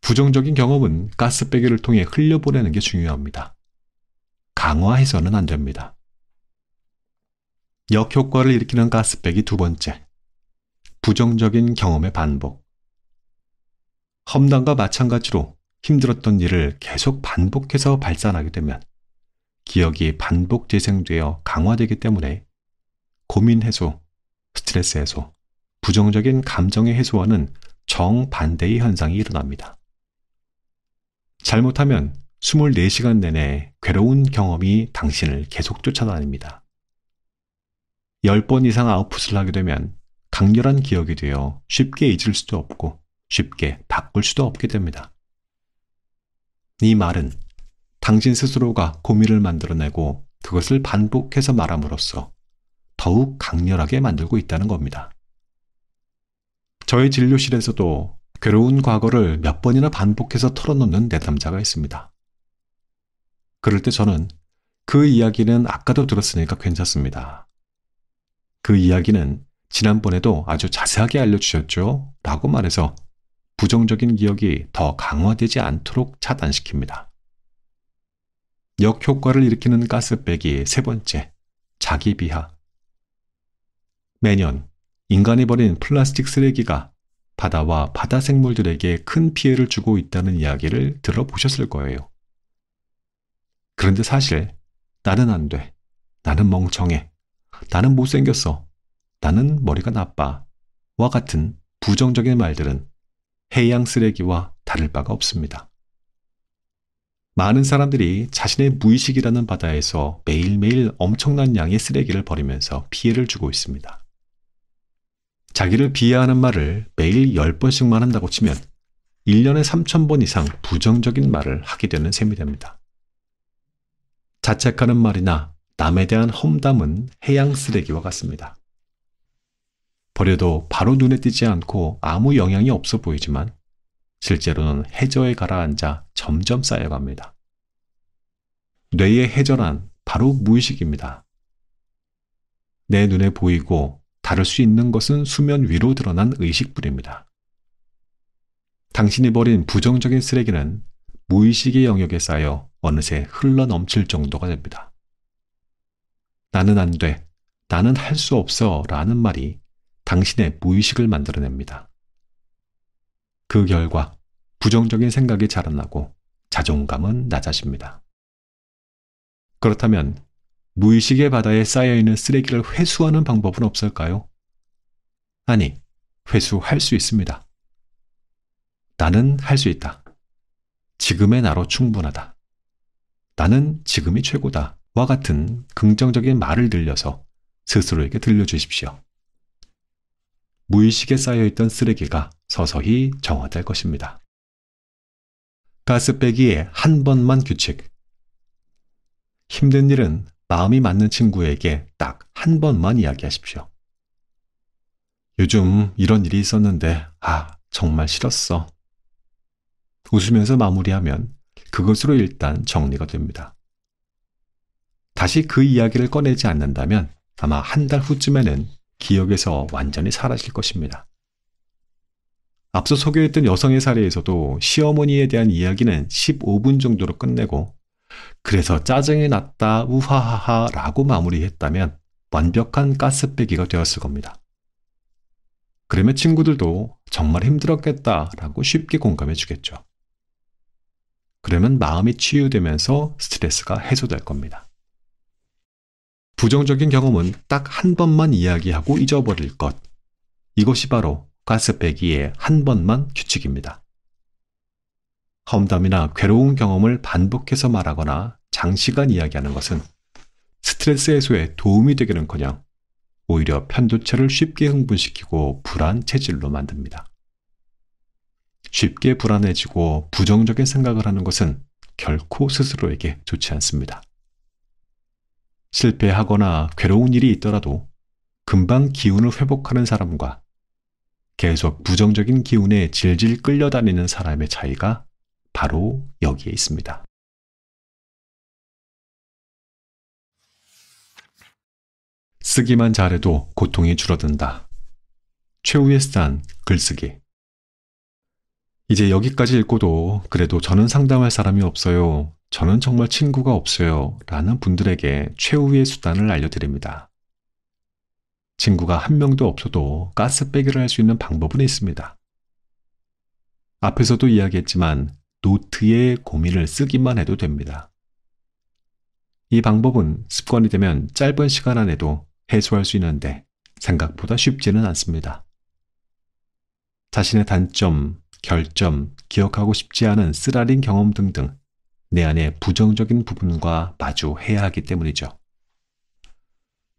부정적인 경험은 가스배기를 통해 흘려보내는 게 중요합니다. 강화해서는 안 됩니다. 역효과를 일으키는 가스백이 두 번째, 부정적인 경험의 반복. 험담과 마찬가지로 힘들었던 일을 계속 반복해서 발산하게 되면 기억이 반복 재생되어 강화되기 때문에 고민 해소, 스트레스 해소, 부정적인 감정의 해소와는 정반대의 현상이 일어납니다. 잘못하면 24시간 내내 괴로운 경험이 당신을 계속 쫓아다닙니다. 10번 이상 아웃풋을 하게 되면 강렬한 기억이 되어 쉽게 잊을 수도 없고 쉽게 바꿀 수도 없게 됩니다. 이 말은 당신 스스로가 고민을 만들어내고 그것을 반복해서 말함으로써 더욱 강렬하게 만들고 있다는 겁니다. 저의 진료실에서도 괴로운 과거를 몇 번이나 반복해서 털어놓는 내담자가 있습니다. 그럴 때 저는 그 이야기는 아까도 들었으니까 괜찮습니다. 그 이야기는 지난번에도 아주 자세하게 알려주셨죠? 라고 말해서 부정적인 기억이 더 강화되지 않도록 차단시킵니다. 역효과를 일으키는 가스백이 세 번째, 자기 비하. 매년 인간이 버린 플라스틱 쓰레기가 바다와 바다 생물들에게 큰 피해를 주고 있다는 이야기를 들어보셨을 거예요. 그런데 사실 나는 안 돼. 나는 멍청해. 나는 못생겼어. 나는 머리가 나빠. 와 같은 부정적인 말들은 해양 쓰레기와 다를 바가 없습니다. 많은 사람들이 자신의 무의식이라는 바다에서 매일매일 엄청난 양의 쓰레기를 버리면서 피해를 주고 있습니다. 자기를 비하하는 말을 매일 10번씩만 한다고 치면 1년에 3,000번 이상 부정적인 말을 하게 되는 셈이 됩니다. 자책하는 말이나 남에 대한 험담은 해양 쓰레기와 같습니다. 버려도 바로 눈에 띄지 않고 아무 영향이 없어 보이지만 실제로는 해저에 가라앉아 점점 쌓여갑니다. 뇌의 해저란 바로 무의식입니다. 내 눈에 보이고 다룰 수 있는 것은 수면 위로 드러난 의식뿐입니다. 당신이 버린 부정적인 쓰레기는 무의식의 영역에 쌓여 어느새 흘러 넘칠 정도가 됩니다. 나는 안 돼. 나는 할 수 없어. 라는 말이 당신의 무의식을 만들어냅니다. 그 결과 부정적인 생각이 자라나고 자존감은 낮아집니다. 그렇다면 무의식의 바다에 쌓여있는 쓰레기를 회수하는 방법은 없을까요? 아니, 회수할 수 있습니다. 나는 할 수 있다. 지금의 나로 충분하다. 나는 지금이 최고다. 와 같은 긍정적인 말을 들려서 스스로에게 들려주십시오. 무의식에 쌓여있던 쓰레기가 서서히 정화될 것입니다. 가스빼기에 한 번만 규칙. 힘든 일은 마음이 맞는 친구에게 딱 한 번만 이야기하십시오. 요즘 이런 일이 있었는데, 아, 정말 싫었어. 웃으면서 마무리하면 그것으로 일단 정리가 됩니다. 다시 그 이야기를 꺼내지 않는다면 아마 한 달 후쯤에는 기억에서 완전히 사라질 것입니다. 앞서 소개했던 여성의 사례에서도 시어머니에 대한 이야기는 15분 정도로 끝내고 그래서 짜증이 났다 우하하하 라고 마무리했다면 완벽한 가스배기가 되었을 겁니다. 그러면 친구들도 정말 힘들었겠다 라고 쉽게 공감해 주겠죠. 그러면 마음이 치유되면서 스트레스가 해소될 겁니다. 부정적인 경험은 딱 한 번만 이야기하고 잊어버릴 것. 이것이 바로 가스배기의 한 번만 규칙입니다. 험담이나 괴로운 경험을 반복해서 말하거나 장시간 이야기하는 것은 스트레스 해소에 도움이 되기는커녕 오히려 편도체를 쉽게 흥분시키고 불안 체질로 만듭니다. 쉽게 불안해지고 부정적인 생각을 하는 것은 결코 스스로에게 좋지 않습니다. 실패하거나 괴로운 일이 있더라도 금방 기운을 회복하는 사람과 계속 부정적인 기운에 질질 끌려다니는 사람의 차이가 바로 여기에 있습니다. 쓰기만 잘해도 고통이 줄어든다. 최후의 스탄 글쓰기 이제 여기까지 읽고도 그래도 저는 상담할 사람이 없어요. 저는 정말 친구가 없어요. 라는 분들에게 최후의 수단을 알려드립니다. 친구가 한 명도 없어도 가스 빼기를 할 수 있는 방법은 있습니다. 앞에서도 이야기했지만 노트에 고민을 쓰기만 해도 됩니다. 이 방법은 습관이 되면 짧은 시간 안에도 해소할 수 있는데 생각보다 쉽지는 않습니다. 자신의 단점, 결점, 기억하고 싶지 않은 쓰라린 경험 등등 내 안의 부정적인 부분과 마주해야 하기 때문이죠.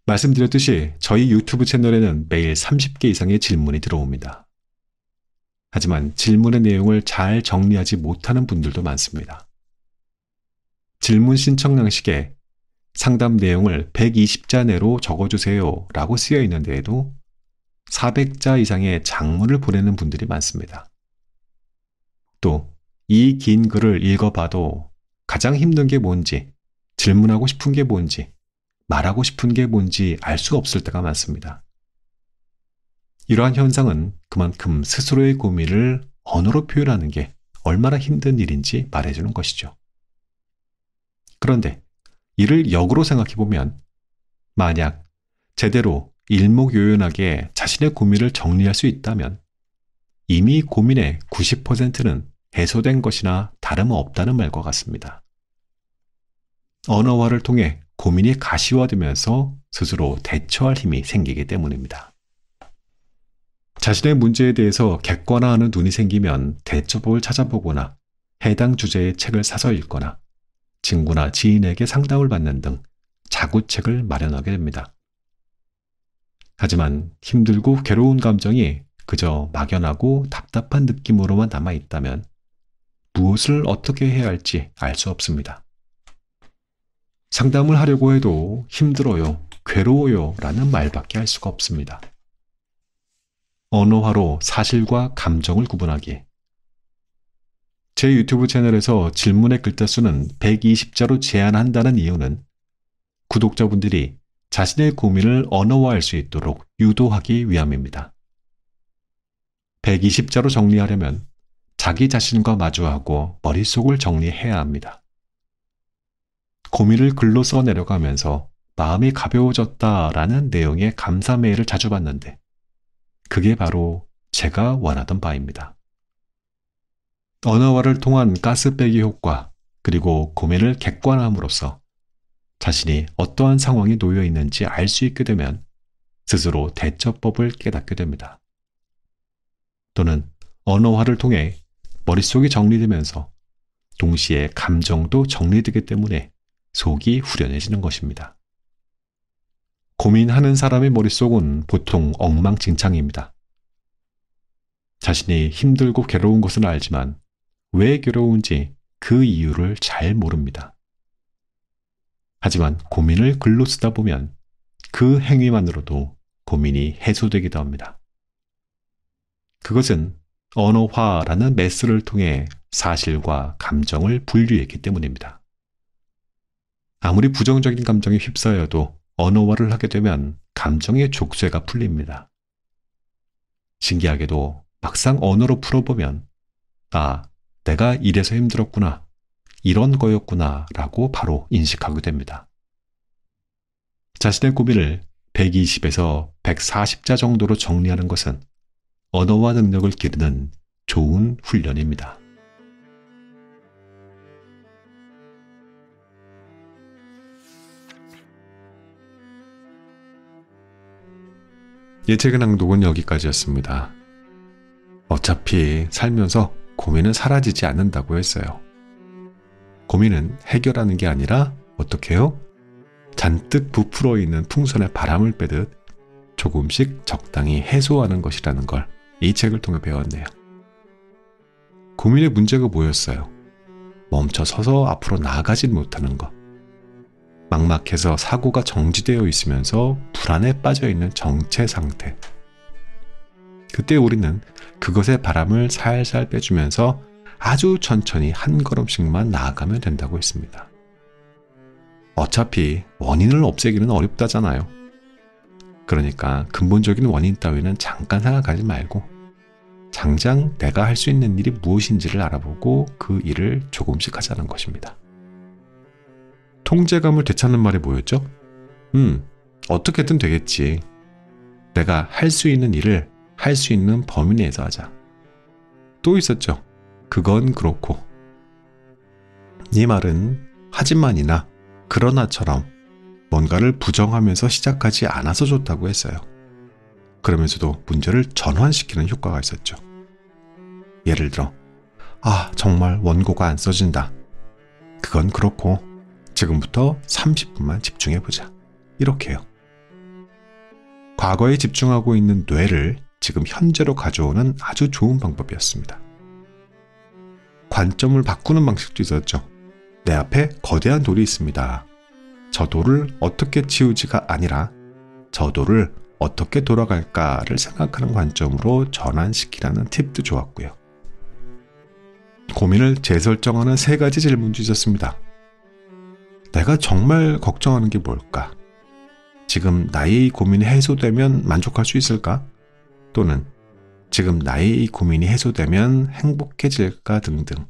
말씀드렸듯이 저희 유튜브 채널에는 매일 30개 이상의 질문이 들어옵니다. 하지만 질문의 내용을 잘 정리하지 못하는 분들도 많습니다. 질문 신청 양식에 상담 내용을 120자 내로 적어주세요 라고 쓰여 있는데에도 400자 이상의 장문을 보내는 분들이 많습니다. 또이긴 글을 읽어봐도 가장 힘든 게 뭔지, 질문하고 싶은 게 뭔지, 말하고 싶은 게 뭔지 알 수 없을 때가 많습니다. 이러한 현상은 그만큼 스스로의 고민을 언어로 표현하는 게 얼마나 힘든 일인지 말해주는 것이죠. 그런데 이를 역으로 생각해보면 만약 제대로 일목요연하게 자신의 고민을 정리할 수 있다면 이미 고민의 90%는 해소된 것이나 다름없다는 말과 같습니다. 언어화를 통해 고민이 가시화되면서 스스로 대처할 힘이 생기기 때문입니다. 자신의 문제에 대해서 객관화하는 눈이 생기면 대처법을 찾아보거나 해당 주제의 책을 사서 읽거나 친구나 지인에게 상담을 받는 등 자구책을 마련하게 됩니다. 하지만 힘들고 괴로운 감정이 그저 막연하고 답답한 느낌으로만 남아있다면 무엇을 어떻게 해야 할지 알 수 없습니다. 상담을 하려고 해도 힘들어요, 괴로워요 라는 말밖에 할 수가 없습니다. 언어화로 사실과 감정을 구분하기. 제 유튜브 채널에서 질문의 글자 수는 120자로 제한한다는 이유는 구독자분들이 자신의 고민을 언어화할 수 있도록 유도하기 위함입니다. 120자로 정리하려면 자기 자신과 마주하고 머릿속을 정리해야 합니다. 고민을 글로 써내려가면서 마음이 가벼워졌다라는 내용의 감사 메일을 자주 받는데 그게 바로 제가 원하던 바입니다. 언어화를 통한 가스 빼기 효과 그리고 고민을 객관함으로써 자신이 어떠한 상황에 놓여 있는지 알 수 있게 되면 스스로 대처법을 깨닫게 됩니다. 또는 언어화를 통해 머릿속이 정리되면서 동시에 감정도 정리되기 때문에 속이 후련해지는 것입니다. 고민하는 사람의 머릿속은 보통 엉망진창입니다. 자신이 힘들고 괴로운 것은 알지만 왜 괴로운지 그 이유를 잘 모릅니다. 하지만 고민을 글로 쓰다 보면 그 행위만으로도 고민이 해소되기도 합니다. 그것은 언어화라는 매스를 통해 사실과 감정을 분류했기 때문입니다. 아무리 부정적인 감정에 휩싸여도 언어화를 하게 되면 감정의 족쇄가 풀립니다. 신기하게도 막상 언어로 풀어보면 아, 내가 이래서 힘들었구나, 이런 거였구나 라고 바로 인식하게 됩니다. 자신의 고민을 120에서 140자 정도로 정리하는 것은 언어와 능력을 기르는 좋은 훈련입니다. 예측의 낭독은 여기까지였습니다. 어차피 살면서 고민은 사라지지 않는다고 했어요. 고민은 해결하는 게 아니라 어떻게요? 잔뜩 부풀어 있는 풍선에 바람을 빼듯 조금씩 적당히 해소하는 것이라는 걸이 책을 통해 배웠네요. 고민의 문제가 뭐였어요? 멈춰 서서 앞으로 나아가지 못하는 것. 막막해서 사고가 정지되어 있으면서 불안에 빠져 있는 정체 상태. 그때 우리는 그것의 바람을 살살 빼주면서 아주 천천히 한 걸음씩만 나아가면 된다고 했습니다. 어차피 원인을 없애기는 어렵다잖아요. 그러니까 근본적인 원인 따위는 잠깐 생각하지 말고 장장 내가 할 수 있는 일이 무엇인지를 알아보고 그 일을 조금씩 하자는 것입니다. 통제감을 되찾는 말이 뭐였죠? 음, 어떻게든 되겠지. 내가 할 수 있는 일을 할 수 있는 범위 내에서 하자. 또 있었죠. 그건 그렇고. 이 말은 하지만이나 그러나처럼 뭔가를 부정하면서 시작하지 않아서 좋다고 했어요. 그러면서도 문제를 전환시키는 효과가 있었죠. 예를 들어, 아, 정말 원고가 안 써진다. 그건 그렇고, 지금부터 30분만 집중해보자. 이렇게 요 과거에 집중하고 있는 뇌를 지금 현재로 가져오는 아주 좋은 방법이었습니다. 관점을 바꾸는 방식도 있었죠. 내 앞에 거대한 돌이 있습니다. 저도를 어떻게 치우지가 아니라 저도를 어떻게 돌아갈까를 생각하는 관점으로 전환시키라는 팁도 좋았고요. 고민을 재설정하는 세 가지 질문도 있었습니다. 내가 정말 걱정하는 게 뭘까? 지금 나의 고민이 해소되면 만족할 수 있을까? 또는 지금 나의 고민이 해소되면 행복해질까 등등.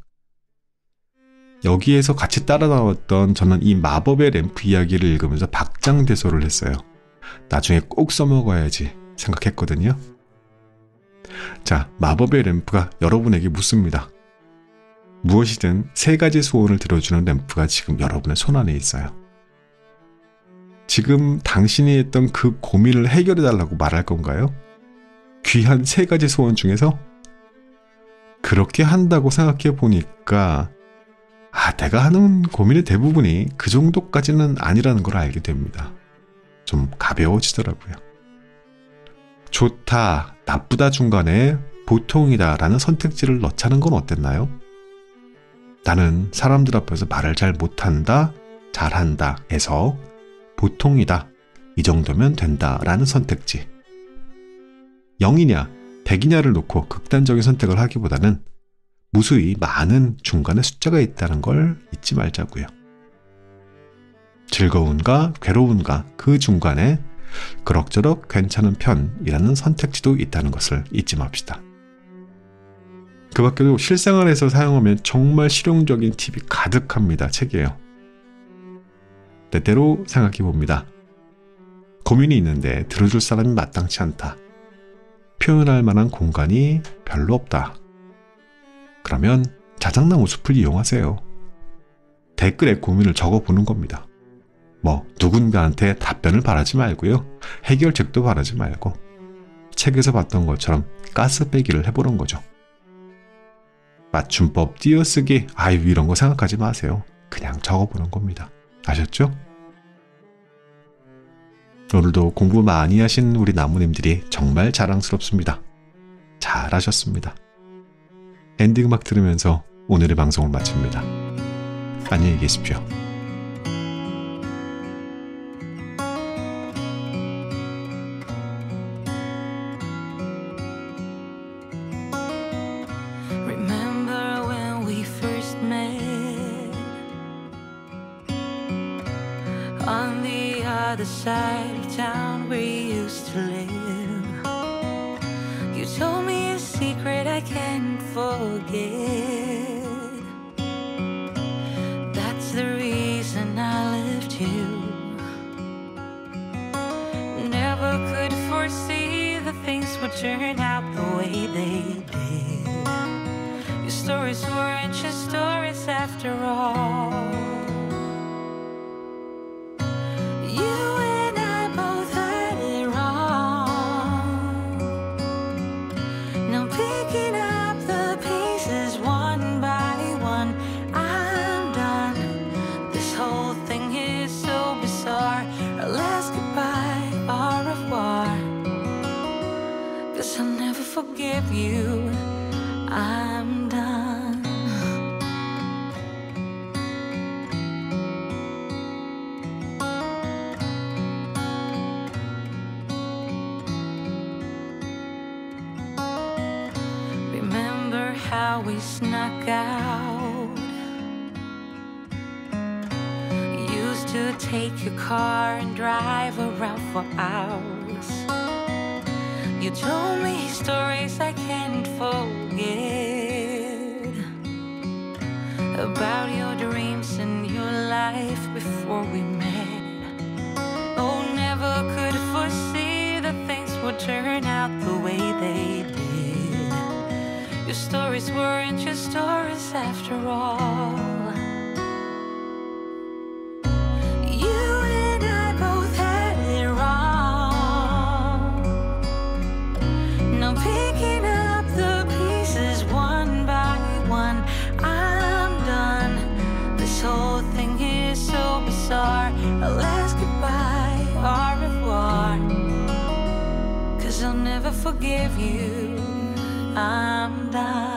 여기에서 같이 따라 나왔던 저는 이 마법의 램프 이야기를 읽으면서 박장대소를 했어요. 나중에 꼭 써먹어야지 생각했거든요. 자, 마법의 램프가 여러분에게 묻습니다. 무엇이든 세 가지 소원을 들어주는 램프가 지금 여러분의 손안에 있어요. 지금 당신이 했던 그 고민을 해결해달라고 말할 건가요? 귀한 세 가지 소원 중에서? 그렇게 한다고 생각해 보니까 내가 하는 고민의 대부분이 그 정도까지는 아니라는 걸 알게 됩니다. 좀 가벼워지더라고요. 좋다, 나쁘다 중간에 보통이다 라는 선택지를 넣자는 건 어땠나요? 나는 사람들 앞에서 말을 잘 못한다, 잘한다 해서 보통이다, 이 정도면 된다 라는 선택지. 0이냐, 100이냐를 놓고 극단적인 선택을 하기보다는 무수히 많은 중간에 숫자가 있다는 걸 잊지 말자고요. 즐거운가 괴로운가 그 중간에 그럭저럭 괜찮은 편이라는 선택지도 있다는 것을 잊지 맙시다. 그 밖에도 실생활에서 사용하면 정말 실용적인 팁이 가득합니다. 책이에요. 때때로 생각해 봅니다. 고민이 있는데 들어줄 사람이 마땅치 않다. 표현할 만한 공간이 별로 없다. 그러면 자작나무 숲을 이용하세요. 댓글에 고민을 적어보는 겁니다. 뭐 누군가한테 답변을 바라지 말고요. 해결책도 바라지 말고 책에서 봤던 것처럼 가스 빼기를 해보는 거죠. 맞춤법 띄어쓰기 아유 이런 거 생각하지 마세요. 그냥 적어보는 겁니다. 아셨죠? 오늘도 공부 많이 하신 우리 나무님들이 정말 자랑스럽습니다. 잘하셨습니다. 엔딩 음악 들으면서 오늘의 방송을 마칩니다. 안녕히 계십시오. on the other side of town we used to live. You told me a secret I That's the reason I left you. Never could foresee that things would turn out the way they did. Your stories weren't just stories after all. you You told me stories I can't forget about your dreams and your life before we met. Oh, never could foresee that things would turn out the way they did. Your stories weren't just stories after all. Give you. I'm thine.